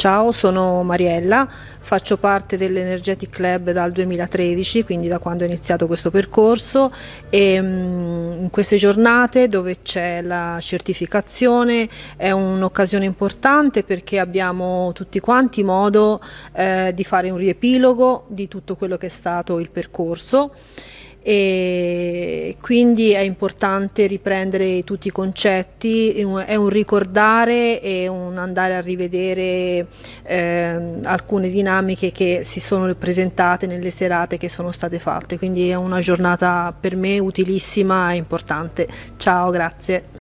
Ciao, sono Mariella, faccio parte dell'Energetic Club dal 2013, quindi da quando ho iniziato questo percorso e ehm, in queste giornate dove c'è la certificazione è un'occasione importante perché abbiamo tutti quanti modo eh, di fare un riepilogo di tutto quello che è stato il percorso e quindi è importante riprendere tutti i concetti, è un ricordare e un andare a rivedere eh, alcune dinamiche che si sono presentate nelle serate che sono state fatte, quindi è una giornata per me utilissima e importante. Ciao, grazie.